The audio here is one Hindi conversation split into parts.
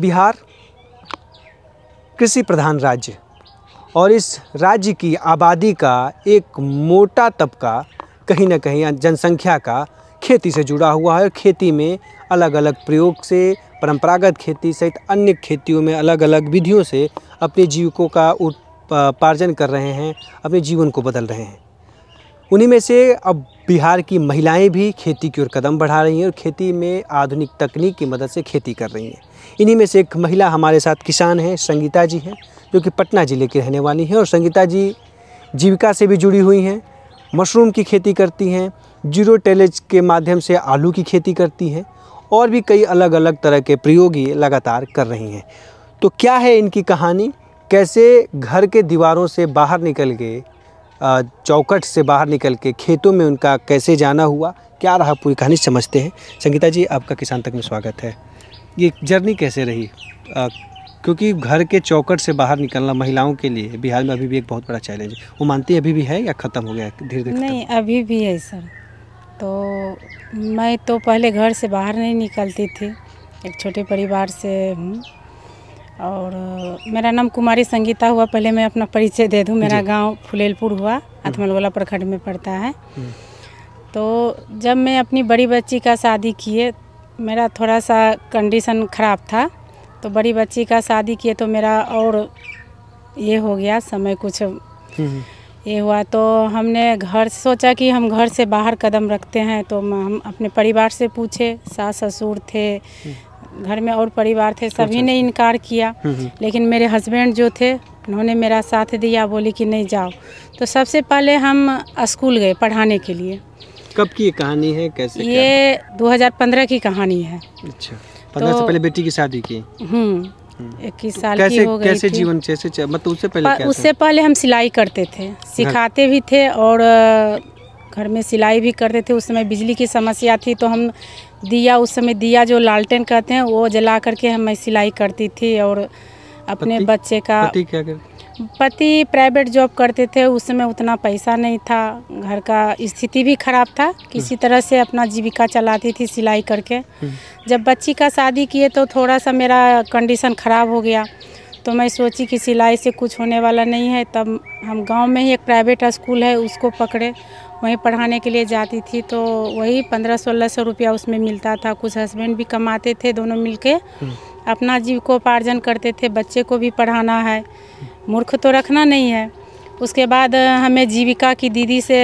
बिहार कृषि प्रधान राज्य और इस राज्य की आबादी का एक मोटा तबका कहीं ना कहीं जनसंख्या का खेती से जुड़ा हुआ है और खेती में अलग अलग प्रयोग से परंपरागत खेती सहित अन्य खेतियों में अलग अलग विधियों से अपने जीविकों का उत्पार्जन कर रहे हैं अपने जीवन को बदल रहे हैं उन्हीं में से अब बिहार की महिलाएं भी खेती की ओर कदम बढ़ा रही हैं और खेती में आधुनिक तकनीक की मदद से खेती कर रही हैं इन्हीं में से एक महिला हमारे साथ किसान हैं संगीता जी हैं जो कि पटना ज़िले की रहने वाली हैं और संगीता जी जीविका से भी जुड़ी हुई हैं मशरूम की खेती करती हैं जीरो टेलेज के माध्यम से आलू की खेती करती हैं और भी कई अलग अलग तरह के प्रयोग ये लगातार कर रही हैं तो क्या है इनकी कहानी कैसे घर के दीवारों से बाहर निकल के चौकट से बाहर निकल के खेतों में उनका कैसे जाना हुआ क्या रहा पूरी कहानी समझते हैं संगीता जी आपका किसान तक में स्वागत है ये जर्नी कैसे रही आ, क्योंकि घर के चौकट से बाहर निकलना महिलाओं के लिए बिहार में अभी भी एक बहुत बड़ा चैलेंज है वो मानती अभी भी है या ख़त्म हो गया धीरे धीरे नहीं अभी भी है सर तो मैं तो पहले घर से बाहर नहीं निकलती थी एक छोटे परिवार से हूँ और मेरा नाम कुमारी संगीता हुआ पहले मैं अपना परिचय दे दूँ मेरा गांव फुलेलपुर हुआ वाला हम्म। प्रखंड में पड़ता है हम्म। तो जब मैं अपनी बड़ी बच्ची का शादी किए मेरा थोड़ा सा कंडीशन ख़राब था तो बड़ी बच्ची का शादी किए तो मेरा और ये हो गया समय कुछ हम्म। ये हुआ तो हमने घर सोचा कि हम घर से बाहर कदम रखते हैं तो हम अपने परिवार से पूछे सास ससुर थे हम्म। घर में और परिवार थे अच्छा, सभी ने अच्छा। इनकार किया हम्म। लेकिन मेरे हस्बैंड जो थे उन्होंने मेरा साथ दिया बोले कि नहीं जाओ तो सबसे पहले हम स्कूल गए पढ़ाने के लिए कब की कहानी है कैसे ये क्या? 2015 की कहानी है अच्छा पंद्रह तो, से पहले बेटी की शादी की हम्म, हम्म। इक्कीस तो साल कैसे, की हो गई कैसे जीवन कैसे मतलब उससे पहले क्या उससे था? पहले हम सिलाई करते थे सिखाते भी थे और घर में सिलाई भी करते थे उस समय बिजली की समस्या थी तो हम दिया उस समय दिया जो लालटेन कहते हैं वो जला करके हम सिलाई करती थी और अपने बच्चे का पति क्या पति प्राइवेट जॉब करते थे उस समय उतना पैसा नहीं था घर का स्थिति भी खराब था किसी हम्म। तरह से अपना जीविका चलाती थी सिलाई करके हम्म। जब बच्ची का शादी किए तो थोड़ा सा मेरा कंडीशन ख़राब हो गया तो मैं सोची कि सिलाई से कुछ होने वाला नहीं है तब हम गांव में ही एक प्राइवेट स्कूल है उसको पकड़े वहीं पढ़ाने के लिए जाती थी तो वही पंद्रह सोलह सौ रुपया उसमें मिलता था कुछ हस्बैंड भी कमाते थे दोनों मिलके हम्म। अपना जीविकोपार्जन करते थे बच्चे को भी पढ़ाना है मूर्ख तो रखना नहीं है उसके बाद हमें जीविका की दीदी से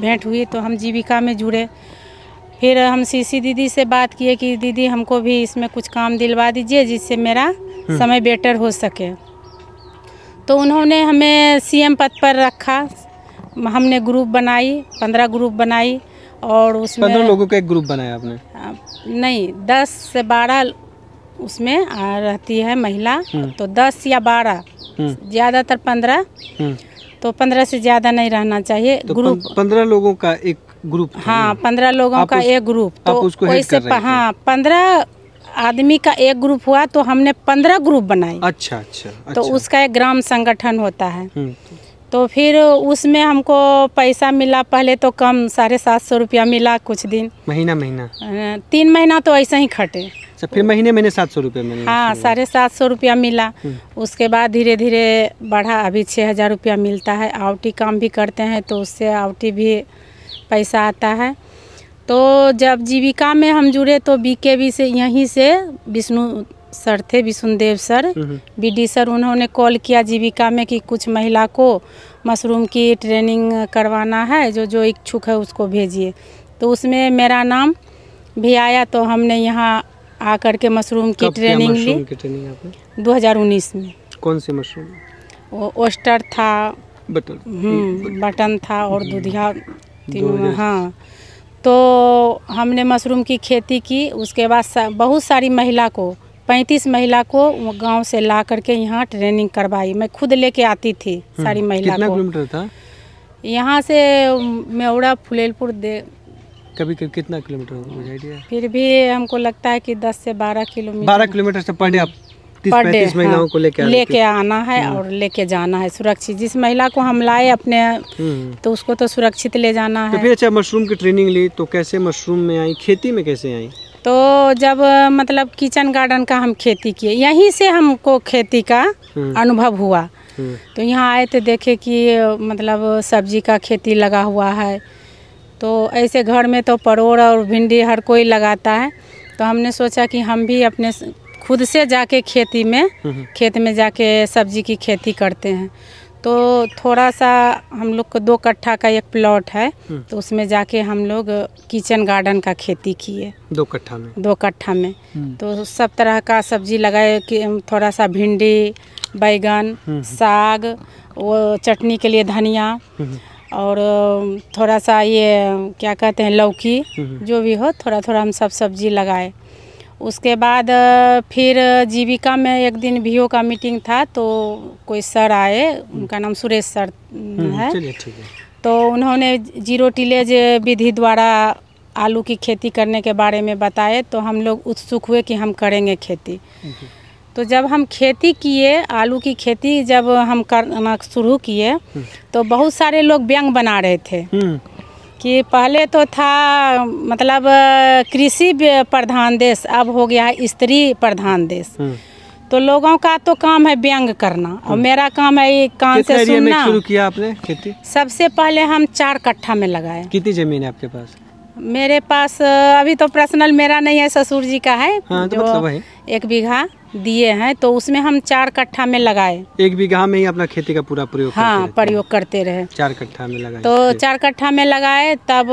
भेंट हुई तो हम जीविका में जुड़े फिर हम सीसी दीदी से बात किए कि दीदी हमको भी इसमें कुछ काम दिलवा दीजिए जिससे मेरा हम्म। समय बेटर हो सके तो उन्होंने हमें सीएम पद पर रखा हमने ग्रुप बनाई पंद्रह ग्रुप बनाई और उसमें पंद्रह लोगों का एक ग्रुप बनाया आपने नहीं दस से बारह उसमें रहती है महिला हम्म। तो दस या बारह हम्म। ज़्यादातर पंद्रह हम्म। तो पंद्रह से ज़्यादा नहीं रहना चाहिए तो ग्रुप पंद्रह लोगों का एक ग्रुप हाँ पंद्रह लोगों का एक ग्रुप तो उसको वैसे हाँ पंद्रह आदमी का एक ग्रुप हुआ तो हमने पंद्रह ग्रुप बनाए अच्छा अच्छा तो अच्छा। उसका एक ग्राम संगठन होता है तो फिर उसमें हमको पैसा मिला पहले तो कम साढ़े सात सौ रुपया मिला कुछ दिन महीना महीना तीन महीना तो ऐसा ही खटे अच्छा, फिर महीने महीने सात सौ रुपया मिला हाँ साढ़े सात सौ रुपया मिला हम्म। उसके बाद धीरे धीरे बढ़ा अभी छः हज़ार रुपया मिलता है आउटी काम भी करते हैं तो उससे आउटी भी पैसा आता है तो जब जीविका में हम जुड़े तो बीकेबी से यहीं से विष्णु सर थे विष्णुदेव सर हम्म, हम्म। डी सर उन्होंने कॉल किया जीविका में कि कुछ महिला को मशरूम की ट्रेनिंग करवाना है जो जो इच्छुक है उसको भेजिए तो उसमें मेरा नाम भी आया तो हमने यहाँ आ के मशरूम की ट्रेनिंग ली दो हज़ार उन्नीस में कौन से मशरूम वो ओस्टर था बटन हम्म, बटन था और दूधिया तीनों हाँ तो हमने मशरूम की खेती की उसके बाद सा, बहुत सारी महिला को पैंतीस महिला को गांव से ला करके यहाँ ट्रेनिंग करवाई मैं खुद लेके आती थी हम्म। सारी महिला कितना किलोमीटर था यहाँ से मेवड़ा फुलेलपुर दे कभी कभी कितना किलोमीटर फिर भी हमको लगता है कि 10 से 12 किलोमीटर बारह किलोमीटर से पढ़े आप पर डे महिलाओं हाँ। को लेके लेके आना है हम्म। और लेके जाना है सुरक्षित जिस महिला को हम लाए अपने हम्म। तो उसको तो सुरक्षित ले जाना तो है तो फिर अच्छा मशरूम की ट्रेनिंग ली तो कैसे मशरूम में आई खेती में कैसे आई तो जब मतलब किचन गार्डन का हम खेती किए यहीं से हमको खेती का हम्म। अनुभव हुआ हम्म। तो यहाँ आए तो देखे कि मतलब सब्जी का खेती लगा हुआ है तो ऐसे घर में तो परोड़ और भिंडी हर कोई लगाता है तो हमने सोचा कि हम भी अपने खुद से जाके खेती में हम्म। खेत में जाके सब्जी की खेती करते हैं तो थोड़ा सा हम लोग को दो कट्ठा का एक प्लॉट है हम्म। तो उसमें जाके हम लोग किचन गार्डन का खेती किए दो कट्ठा में दो कट्ठा में हम्म। तो सब तरह का सब्जी लगाए कि थोड़ा सा भिंडी बैगन हम्म, साग वो चटनी के लिए धनिया और थोड़ा सा ये क्या कहते हैं लौकी जो भी हो थोड़ा थोड़ा हम सब सब्जी लगाए उसके बाद फिर जीविका में एक दिन वी का मीटिंग था तो कोई सर आए उनका नाम सुरेश सर हम्म, है है तो उन्होंने जीरो टिलेज विधि द्वारा आलू की खेती करने के बारे में बताए तो हम लोग उत्सुक हुए कि हम करेंगे खेती तो जब हम खेती किए आलू की खेती जब हम करना शुरू किए हम्म। तो बहुत सारे लोग व्यंग बना रहे थे हम्म। कि पहले तो था मतलब कृषि प्रधान देश अब हो गया है स्त्री प्रधान देश हम्म। तो लोगों का तो काम है व्यंग करना और हम्म। मेरा काम है कान से सुनना शुरू किया आपने खेती सबसे पहले हम चार कट्ठा में लगाए कितनी जमीन है आपके पास मेरे पास अभी तो पर्सनल मेरा नहीं है ससुर जी का है हाँ, तो जो मतलब है। एक बीघा दिए हैं तो उसमें हम चार कट्ठा में लगाए एक बीघा में ही अपना खेती का पूरा प्रयोग हाँ प्रयोग करते रहे चार कट्ठा में लगाए तो चार कट्ठा में लगाए तब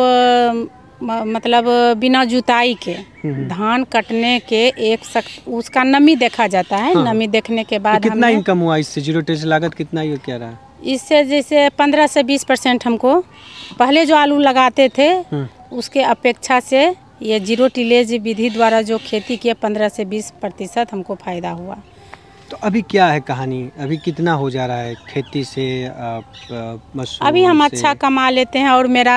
मतलब बिना जुताई के हम्म, हम्म। धान कटने के एक सक, उसका नमी देखा जाता है हाँ। नमी देखने के तो बाद तो कितना इनकम हुआ इससे जीरो लागत कितना ये क्या रहा इससे जैसे पंद्रह से बीस परसेंट हमको पहले जो आलू लगाते थे हाँ। उसके अपेक्षा से ये जीरो टिलेज विधि द्वारा जो खेती किया पंद्रह से बीस प्रतिशत हमको फ़ायदा हुआ तो अभी क्या है कहानी अभी कितना हो जा रहा है खेती से आ, आ, अभी हम अच्छा कमा लेते हैं और मेरा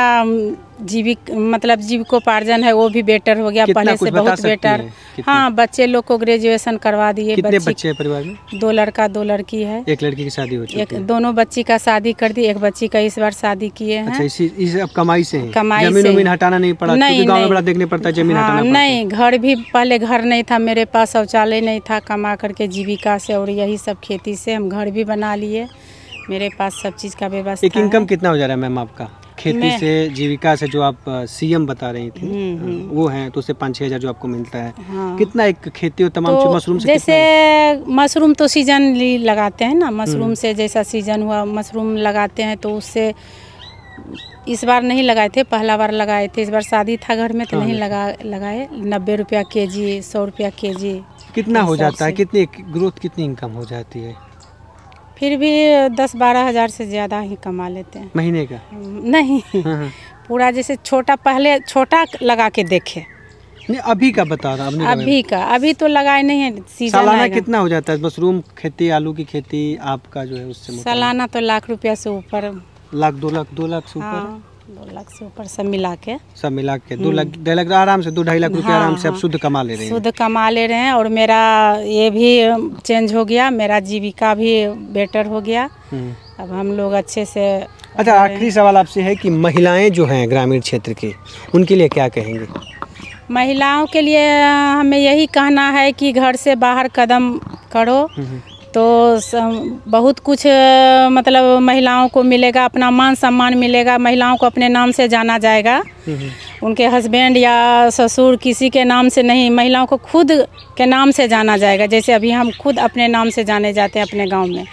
जीविक मतलब जीविकोपार्जन है वो भी बेटर हो गया पहले से बहुत बेटर हाँ बच्चे लोग को ग्रेजुएशन करवा दिए कितने बच्चे, बच्चे परिवार में दो लड़का दो लड़की है एक लड़की की शादी हो चुकी एक दोनों बच्ची का शादी कर दी एक बच्ची का इस बार शादी किए हैं अच्छा, इसी, इस अब कमाई से कमाई जमीन हटाना नहीं पड़ा नहीं गाँव में बड़ा देखने पड़ता जमीन हटाना हाँ, नहीं घर भी पहले घर नहीं था मेरे पास शौचालय नहीं था कमा करके जीविका से और यही सब खेती से हम घर भी बना लिए मेरे पास सब चीज़ का व्यवस्था इनकम कितना हो जा रहा है मैम आपका खेती से जीविका से जो आप सीएम बता रही थी हम्म, हम्म। वो है तो उससे पाँच छः हज़ार जो आपको मिलता है हाँ। कितना एक खेती और तमाम तो मशरूम से जैसे मशरूम तो सीजनली लगाते हैं ना हम्म। मशरूम से जैसा सीजन हुआ मशरूम लगाते हैं तो उससे इस बार नहीं लगाए थे पहला बार लगाए थे इस बार शादी था घर में तो हाँ। नहीं लगा लगाए नब्बे रुपया के जी सौ रुपया के जी कितना हो जाता है कितनी ग्रोथ कितनी इनकम हो जाती है फिर भी दस बारह हज़ार से ज़्यादा ही कमा लेते हैं महीने का नहीं हाँ, हाँ। पूरा जैसे छोटा पहले छोटा लगा के देखे नहीं अभी का बता रहा अभी, अभी का अभी तो लगाए नहीं है सीजन सालाना कितना हो जाता है मशरूम खेती आलू की खेती आपका जो है उससे सालाना तो लाख रुपया से ऊपर लाख दो लाख दो लाख से ऊपर हाँ। दो लाख से ऊपर सब मिला के सब मिला के दो हम्म। लाख डेढ़ लाख आराम से दो ढाई लाख हाँ, आराम से हाँ। शुद्ध कमा ले रहे हैं शुद्ध कमा ले रहे हैं और मेरा ये भी चेंज हो गया मेरा जीविका भी बेटर हो गया हम्म। अब हम लोग अच्छे से अच्छा आखिरी सवाल आपसे है कि महिलाएं जो हैं ग्रामीण क्षेत्र की उनके लिए क्या कहेंगे महिलाओं के लिए हमें यही कहना है कि घर से बाहर कदम करो हम्म। तो बहुत कुछ मतलब महिलाओं को मिलेगा अपना मान सम्मान मिलेगा महिलाओं को अपने नाम से जाना जाएगा उनके हस्बैंड या ससुर किसी के नाम से नहीं महिलाओं को खुद के नाम से जाना जाएगा जैसे अभी हम खुद अपने नाम से जाने जाते हैं अपने गांव में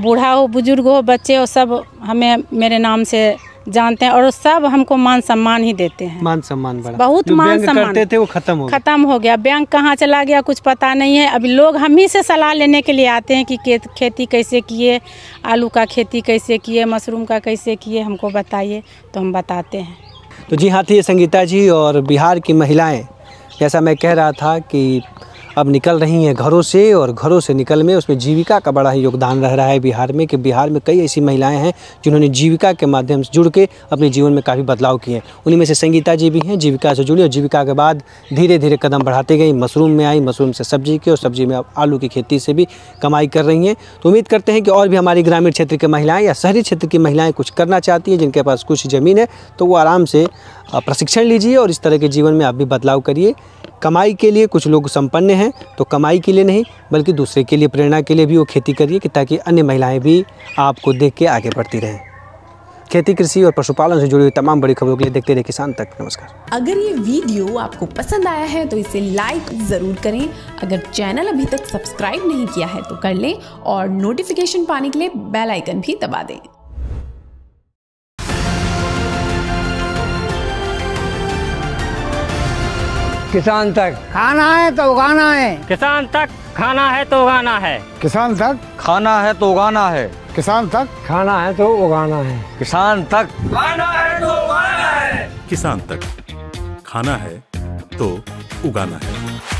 बूढ़ा हो बुजुर्ग हो बच्चे हो सब हमें मेरे नाम से जानते हैं और सब हमको मान सम्मान ही देते हैं मान सम्मान बड़ा बहुत मान सम्मान करते थे वो खत्म हो खत्म हो गया बैंक कहाँ चला गया कुछ पता नहीं है अभी लोग हम ही से सलाह लेने के लिए आते हैं कि खेती कैसे किए आलू का खेती कैसे किए मशरूम का कैसे किए हमको बताइए तो हम बताते हैं तो जी हाँ थी संगीता जी और बिहार की महिलाएँ जैसा मैं कह रहा था कि अब निकल रही हैं घरों से और घरों से निकल में उसमें जीविका का बड़ा ही योगदान रह रहा है बिहार में कि बिहार में कई ऐसी महिलाएं हैं जिन्होंने जीविका के माध्यम से जुड़ के अपने जीवन में काफ़ी बदलाव किए हैं उन्हीं में से संगीता जी भी हैं जीविका से जुड़ी और जीविका के बाद धीरे धीरे कदम बढ़ाते गई मशरूम में आई मशरूम से सब्जी की और सब्जी में आलू की खेती से भी कमाई कर रही हैं तो उम्मीद करते हैं कि और भी हमारी ग्रामीण क्षेत्र की महिलाएँ या शहरी क्षेत्र की महिलाएँ कुछ करना चाहती हैं जिनके पास कुछ ज़मीन है तो वो आराम से प्रशिक्षण लीजिए और इस तरह के जीवन में आप भी बदलाव करिए कमाई के लिए कुछ लोग संपन्न हैं तो कमाई के लिए नहीं बल्कि दूसरे के लिए प्रेरणा के लिए भी वो खेती करिए कि ताकि अन्य महिलाएं भी आपको देख के आगे बढ़ती रहें खेती कृषि और पशुपालन से जुड़ी हुई तमाम बड़ी खबरों के लिए देखते रहे किसान तक नमस्कार अगर ये वीडियो आपको पसंद आया है तो इसे लाइक जरूर करें अगर चैनल अभी तक सब्सक्राइब नहीं किया है तो कर लें और नोटिफिकेशन पाने के लिए बेल आइकन भी दबा दें किसान तक खाना है तो उगाना है किसान तक खाना है तो उगाना है किसान तक खाना है तो उगाना है किसान तक खाना है तो उगाना है किसान तक खाना है तो उगाना है किसान तक खाना है तो उगाना है